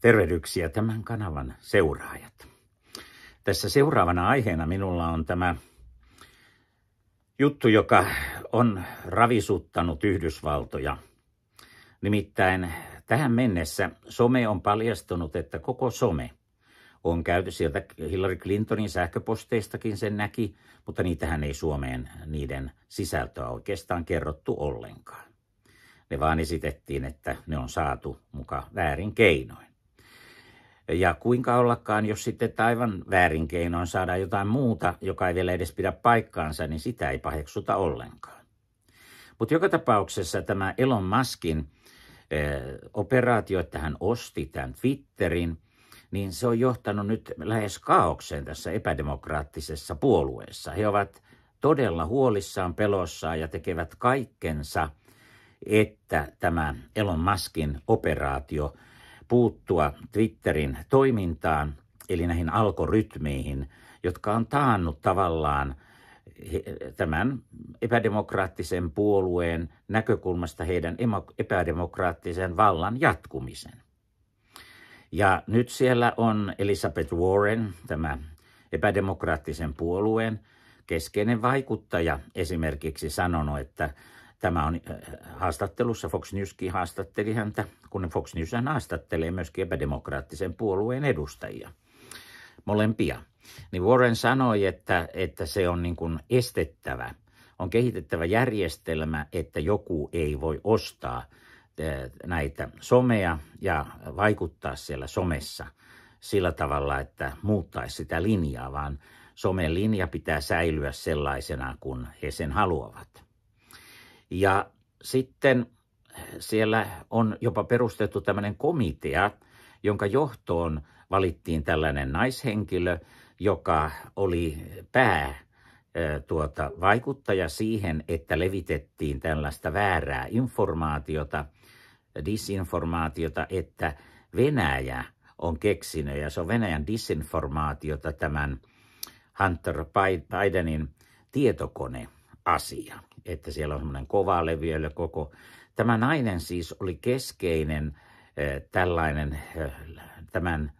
Tervehdyksiä tämän kanavan seuraajat. Tässä seuraavana aiheena minulla on tämä juttu, joka on ravisuttanut Yhdysvaltoja. Nimittäin tähän mennessä some on paljastunut, että koko some on käyty sieltä Hillary Clintonin sähköposteistakin sen näki, mutta niitähän ei Suomeen niiden sisältöä oikeastaan kerrottu ollenkaan. Ne vaan esitettiin, että ne on saatu muka väärin keinoin. Ja kuinka ollakaan, jos sitten taivan väärin keinoin saadaan jotain muuta, joka ei vielä edes pidä paikkaansa, niin sitä ei paheksuta ollenkaan. Mutta joka tapauksessa tämä Elon Muskin eh, operaatio, että hän osti tämän Twitterin, niin se on johtanut nyt lähes kaaukseen tässä epädemokraattisessa puolueessa. He ovat todella huolissaan, pelossaan ja tekevät kaikkensa, että tämä Elon Muskin operaatio – puuttua Twitterin toimintaan, eli näihin algoritmeihin, jotka on taannut tavallaan tämän epädemokraattisen puolueen näkökulmasta heidän epädemokraattisen vallan jatkumisen. Ja nyt siellä on Elizabeth Warren, tämä epädemokraattisen puolueen keskeinen vaikuttaja esimerkiksi sanonut, että Tämä on äh, haastattelussa, Fox Newskin haastatteli häntä, kun Fox News haastattelee myöskin epädemokraattisen puolueen edustajia, molempia. Niin Warren sanoi, että, että se on niin kuin estettävä, on kehitettävä järjestelmä, että joku ei voi ostaa äh, näitä someja ja vaikuttaa siellä somessa sillä tavalla, että muuttaisi sitä linjaa, vaan somen linja pitää säilyä sellaisena, kun he sen haluavat. Ja sitten siellä on jopa perustettu tämmöinen komitea, jonka johtoon valittiin tällainen naishenkilö, joka oli pää tuota, vaikuttaja siihen, että levitettiin tällaista väärää informaatiota, disinformaatiota, että Venäjä on keksinyt, ja se on Venäjän disinformaatiota tämän Hunter Bidenin tietokoneasia että siellä on semmoinen kova leviöllä koko. Tämä nainen siis oli keskeinen tällainen tämän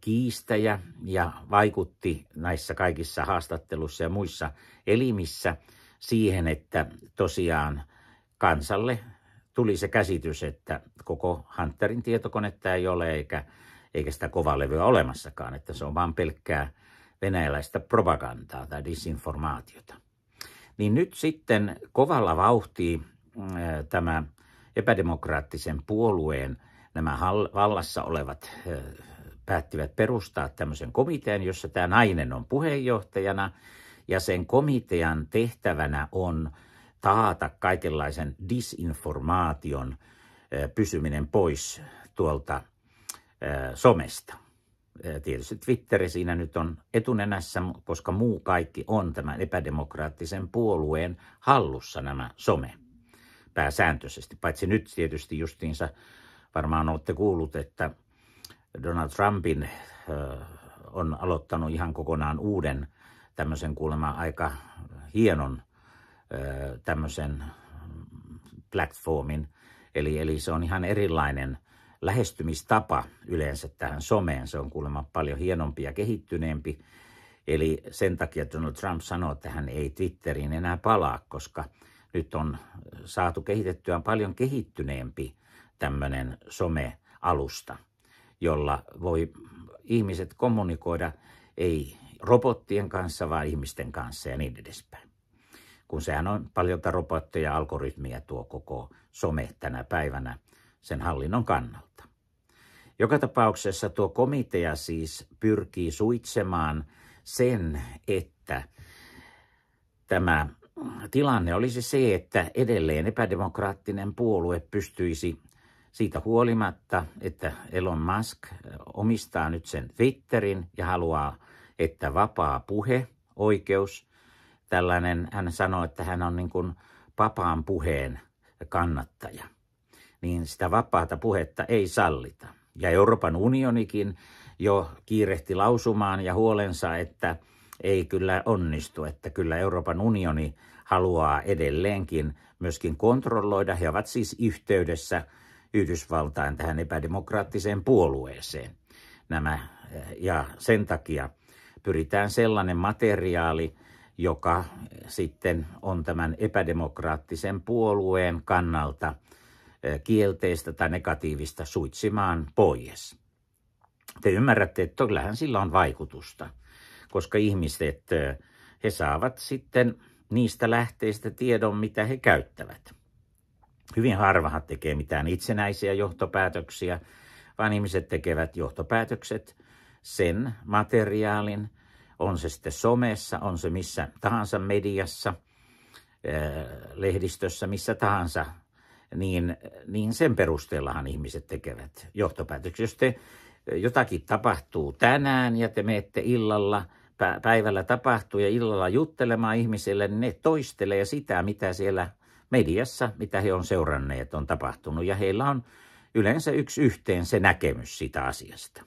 kiistäjä ja vaikutti näissä kaikissa haastatteluissa ja muissa elimissä siihen, että tosiaan kansalle tuli se käsitys, että koko Hunterin tietokonetta ei ole eikä, eikä sitä kovalevyä olemassakaan, että se on vain pelkkää venäläistä propagandaa tai disinformaatiota niin nyt sitten kovalla vauhtia äh, tämä epädemokraattisen puolueen nämä vallassa olevat äh, päättivät perustaa tämmöisen komitean, jossa tämä nainen on puheenjohtajana ja sen komitean tehtävänä on taata kaikenlaisen disinformaation äh, pysyminen pois tuolta somesta tietysti Twitteri siinä nyt on etunenässä, koska muu kaikki on tämän epädemokraattisen puolueen hallussa nämä some pääsääntöisesti. Paitsi nyt tietysti justiinsa varmaan olette kuullut, että Donald Trumpin on aloittanut ihan kokonaan uuden tämmöisen kuulemma aika hienon tämmöisen platformin. Eli, eli se on ihan erilainen lähestymistapa yleensä tähän someen. Se on kuulemma paljon hienompi ja kehittyneempi. Eli sen takia Donald Trump sanoo, että hän ei Twitteriin enää palaa, koska nyt on saatu kehitettyä paljon kehittyneempi tämmöinen somealusta, jolla voi ihmiset kommunikoida ei robottien kanssa, vaan ihmisten kanssa ja niin edespäin. Kun sehän on paljon robotteja ja algoritmia tuo koko some tänä päivänä – sen hallinnon kannalta. Joka tapauksessa tuo komitea siis pyrkii suitsemaan sen, että tämä tilanne olisi se, että edelleen epädemokraattinen puolue pystyisi siitä huolimatta, että Elon Musk omistaa nyt sen Twitterin ja haluaa, että vapaa puhe, oikeus, tällainen, hän sanoi, että hän on niin kuin vapaan puheen kannattaja – niin sitä vapaata puhetta ei sallita. Ja Euroopan unionikin jo kiirehti lausumaan ja huolensa, että ei kyllä onnistu, että kyllä Euroopan unioni haluaa edelleenkin myöskin kontrolloida. He ovat siis yhteydessä Yhdysvaltain tähän epädemokraattiseen puolueeseen. Nämä, ja sen takia pyritään sellainen materiaali, joka sitten on tämän epädemokraattisen puolueen kannalta kielteistä tai negatiivista suitsimaan pois. Te ymmärrätte, että kyllähän sillä on vaikutusta, koska ihmiset, he saavat sitten niistä lähteistä tiedon, mitä he käyttävät. Hyvin harvahan tekee mitään itsenäisiä johtopäätöksiä, vaan ihmiset tekevät johtopäätökset sen materiaalin, on se sitten somessa, on se missä tahansa mediassa, lehdistössä, missä tahansa niin, niin sen perusteellahan ihmiset tekevät johtopäätöksiä. Jos te eh, jotakin tapahtuu tänään ja te menette illalla, päivällä tapahtuu ja illalla juttelemaan ihmisille, niin ne toistelee sitä, mitä siellä mediassa, mitä he on seuranneet, on tapahtunut. Ja heillä on yleensä yksi yhteen se näkemys sitä asiasta.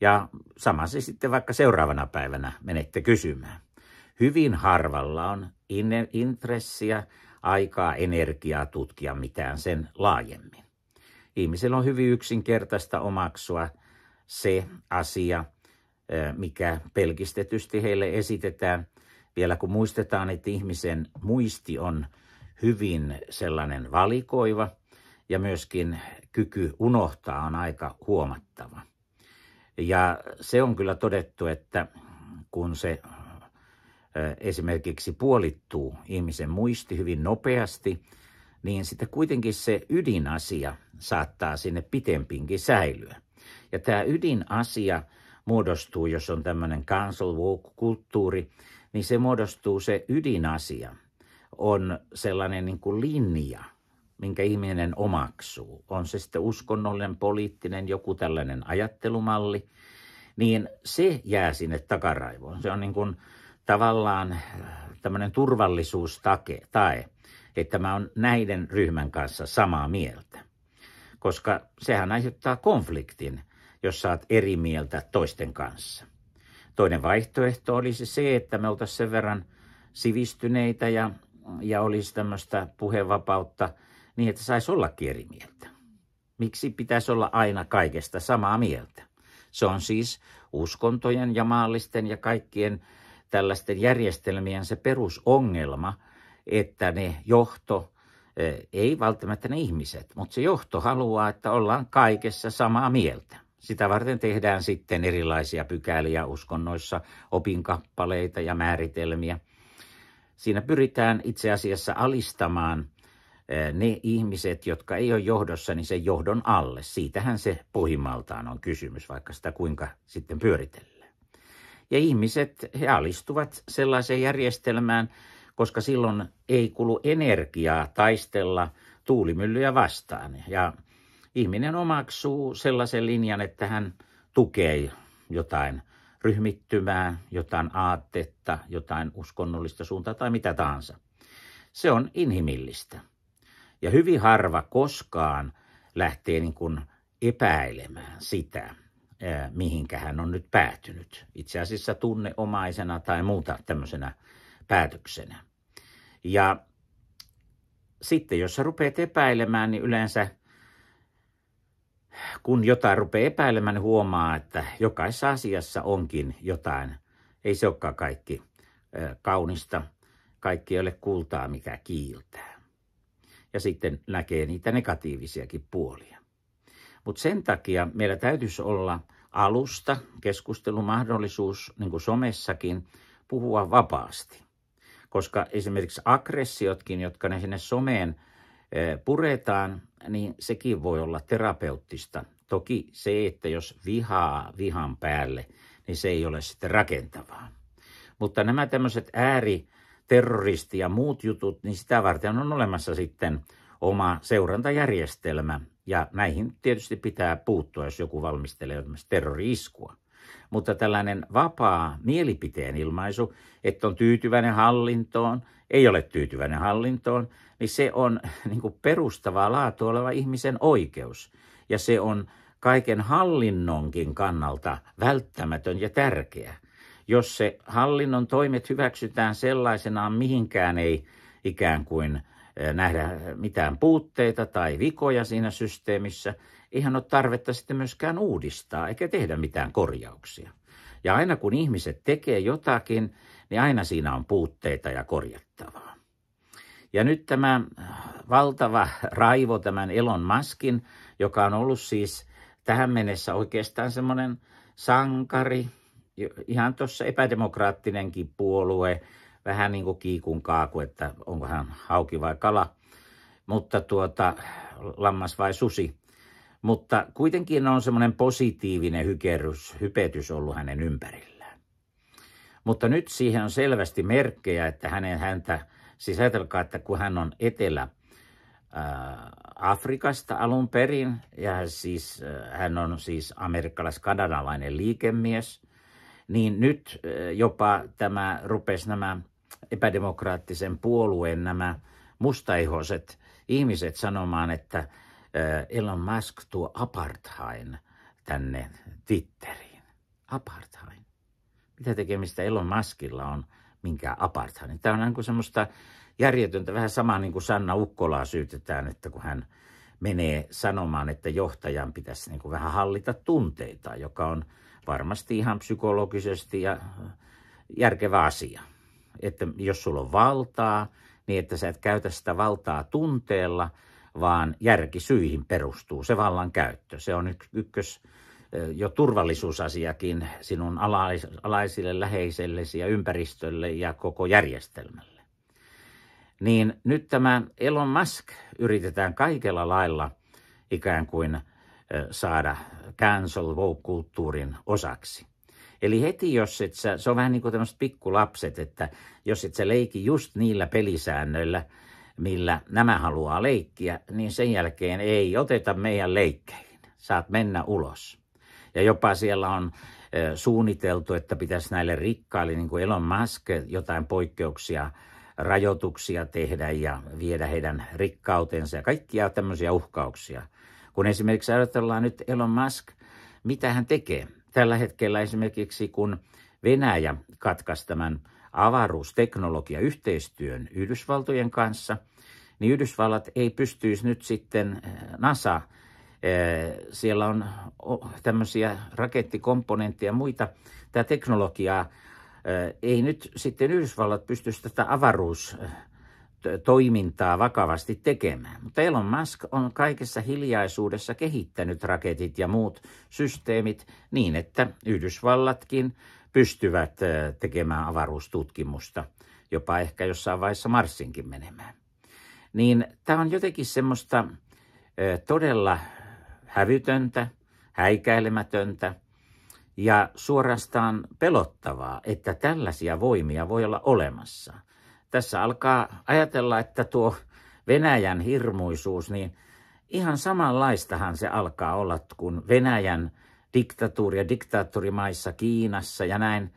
Ja sama se sitten vaikka seuraavana päivänä menette kysymään. Hyvin harvalla on intressiä aikaa, energiaa tutkia mitään sen laajemmin. Ihmisellä on hyvin yksinkertaista omaksua se asia, mikä pelkistetysti heille esitetään. Vielä kun muistetaan, että ihmisen muisti on hyvin sellainen valikoiva ja myöskin kyky unohtaa on aika huomattava. Ja se on kyllä todettu, että kun se esimerkiksi puolittuu ihmisen muisti hyvin nopeasti, niin sitten kuitenkin se ydinasia saattaa sinne pitempinkin säilyä. Ja tämä ydinasia muodostuu, jos on tämmöinen cancel walk-kulttuuri, niin se muodostuu se ydinasia, on sellainen niin kuin linja, minkä ihminen omaksuu. On se sitten uskonnollinen, poliittinen, joku tällainen ajattelumalli, niin se jää sinne takaraivoon. Se on niin kuin tavallaan äh, tämmöinen turvallisuustake, tae, että mä oon näiden ryhmän kanssa samaa mieltä. Koska sehän aiheuttaa konfliktin, jos saat eri mieltä toisten kanssa. Toinen vaihtoehto olisi se, että me oltaisiin sen verran sivistyneitä ja, ja olisi tämmöistä puhevapautta niin, että saisi ollakin eri mieltä. Miksi pitäisi olla aina kaikesta samaa mieltä? Se on siis uskontojen ja maallisten ja kaikkien tällaisten järjestelmien se perusongelma, että ne johto, e, ei välttämättä ne ihmiset, mutta se johto haluaa, että ollaan kaikessa samaa mieltä. Sitä varten tehdään sitten erilaisia pykäliä uskonnoissa, opinkappaleita ja määritelmiä. Siinä pyritään itse asiassa alistamaan e, ne ihmiset, jotka ei ole johdossa, niin sen johdon alle. Siitähän se pohjimmaltaan on kysymys, vaikka sitä kuinka sitten pyöritellään. Ja ihmiset, he alistuvat sellaiseen järjestelmään, koska silloin ei kulu energiaa taistella tuulimyllyjä vastaan. Ja ihminen omaksuu sellaisen linjan, että hän tukee jotain ryhmittymää, jotain aatetta, jotain uskonnollista suuntaa tai mitä tahansa. Se on inhimillistä. Ja hyvin harva koskaan lähtee niin kuin epäilemään sitä, mihinkä hän on nyt päätynyt. Itse asiassa tunneomaisena tai muuta tämmöisenä päätöksenä. Ja sitten jos sä rupeat epäilemään, niin yleensä kun jotain rupeaa epäilemään, niin huomaa, että jokaisessa asiassa onkin jotain. Ei se olekaan kaikki kaunista, kaikki ei ole kultaa, mikä kiiltää. Ja sitten näkee niitä negatiivisiakin puolia. Mutta sen takia meillä täytyisi olla alusta, keskustelumahdollisuus, niin kuin somessakin, puhua vapaasti. Koska esimerkiksi aggressiotkin, jotka ne sinne someen eh, puretaan, niin sekin voi olla terapeuttista. Toki se, että jos vihaa vihan päälle, niin se ei ole sitten rakentavaa. Mutta nämä tämmöiset ääriterroristi ja muut jutut, niin sitä varten on olemassa sitten oma seurantajärjestelmä. Ja näihin tietysti pitää puuttua, jos joku valmistelee terrori-iskua. Mutta tällainen vapaa mielipiteen ilmaisu, että on tyytyväinen hallintoon, ei ole tyytyväinen hallintoon, niin se on niin kuin perustavaa laatua oleva ihmisen oikeus. Ja se on kaiken hallinnonkin kannalta välttämätön ja tärkeä. Jos se hallinnon toimet hyväksytään sellaisenaan, mihinkään ei ikään kuin nähdä mitään puutteita tai vikoja siinä systeemissä, eihän ole tarvetta sitten myöskään uudistaa eikä tehdä mitään korjauksia. Ja aina kun ihmiset tekee jotakin, niin aina siinä on puutteita ja korjattavaa. Ja nyt tämä valtava raivo tämän Elon Muskin, joka on ollut siis tähän mennessä oikeastaan semmoinen sankari, ihan tuossa epädemokraattinenkin puolue, vähän niin kuin kiikun kaaku, että onko hän hauki vai kala, mutta tuota, lammas vai susi. Mutta kuitenkin on semmoinen positiivinen hykerys, hypetys ollut hänen ympärillään. Mutta nyt siihen on selvästi merkkejä, että hänen häntä, siis ajatelkaa, että kun hän on etelä äh, Afrikasta alun perin, ja hän, siis, äh, hän on siis amerikkalais-kanadalainen liikemies, niin nyt äh, jopa tämä rupesi nämä epädemokraattisen puolueen nämä mustaihoiset ihmiset sanomaan, että Elon Musk tuo apartheid tänne Twitteriin. Apartheid. Mitä tekemistä Elon Muskilla on minkään apartheid? Tämä on niin semmoista järjetöntä, vähän sama niin kuin Sanna Ukkolaa syytetään, että kun hän menee sanomaan, että johtajan pitäisi niin kuin vähän hallita tunteita, joka on varmasti ihan psykologisesti ja järkevä asia että jos sulla on valtaa, niin että sä et käytä sitä valtaa tunteella, vaan järki syihin perustuu se vallan käyttö. Se on ykkös jo turvallisuusasiakin sinun alaisille, läheisellesi ja ympäristölle ja koko järjestelmälle. Niin nyt tämä Elon Musk yritetään kaikella lailla ikään kuin saada cancel woke-kulttuurin osaksi – Eli heti jos et sä, se on vähän niin kuin tämmöiset pikkulapset, että jos et sä leiki just niillä pelisäännöillä, millä nämä haluaa leikkiä, niin sen jälkeen ei oteta meidän leikkeihin. Saat mennä ulos. Ja jopa siellä on suunniteltu, että pitäisi näille rikkaille, niin kuin Elon Musk, jotain poikkeuksia, rajoituksia tehdä ja viedä heidän rikkautensa ja kaikkia tämmöisiä uhkauksia. Kun esimerkiksi ajatellaan nyt Elon Musk, mitä hän tekee. Tällä hetkellä esimerkiksi kun Venäjä katkaisi tämän avaruusteknologiayhteistyön Yhdysvaltojen kanssa, niin Yhdysvallat ei pystyisi nyt sitten eh, NASA, eh, siellä on tämmöisiä rakettikomponentteja ja muita, tämä teknologiaa, eh, ei nyt sitten Yhdysvallat pystyisi tätä avaruus toimintaa vakavasti tekemään. Mutta Elon Musk on kaikessa hiljaisuudessa kehittänyt raketit ja muut systeemit niin, että Yhdysvallatkin pystyvät tekemään avaruustutkimusta, jopa ehkä jossain vaiheessa Marsinkin menemään. Niin tämä on jotenkin semmoista todella hävytöntä, häikäilemätöntä ja suorastaan pelottavaa, että tällaisia voimia voi olla olemassa – tässä alkaa ajatella, että tuo Venäjän hirmuisuus, niin ihan samanlaistahan se alkaa olla kuin Venäjän diktatuuri ja diktaattorimaissa Kiinassa ja näin.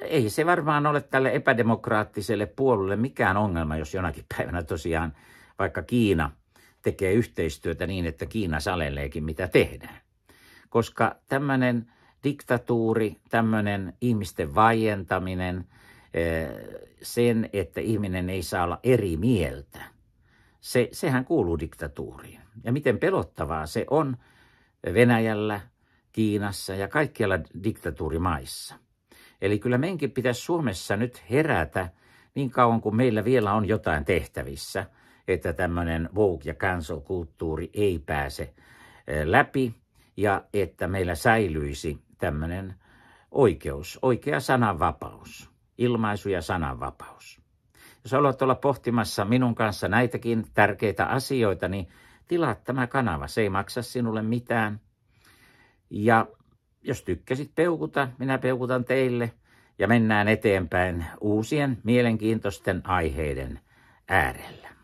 Ei se varmaan ole tälle epädemokraattiselle puolulle mikään ongelma, jos jonakin päivänä tosiaan vaikka Kiina tekee yhteistyötä niin, että Kiina saleleekin mitä tehdään. Koska tämmöinen diktatuuri, tämmöinen ihmisten vaientaminen – sen, että ihminen ei saa olla eri mieltä. Se, sehän kuuluu diktatuuriin. Ja miten pelottavaa se on Venäjällä, Kiinassa ja kaikkialla diktatuurimaissa. Eli kyllä meidänkin pitäisi Suomessa nyt herätä niin kauan kuin meillä vielä on jotain tehtävissä, että tämmöinen woke- ja cancel-kulttuuri ei pääse läpi ja että meillä säilyisi tämmöinen oikeus, oikea sananvapaus ilmaisu- ja sananvapaus. Jos haluat olla pohtimassa minun kanssa näitäkin tärkeitä asioita, niin tilaa tämä kanava. Se ei maksa sinulle mitään. Ja jos tykkäsit peukuta, minä peukutan teille ja mennään eteenpäin uusien mielenkiintoisten aiheiden äärellä.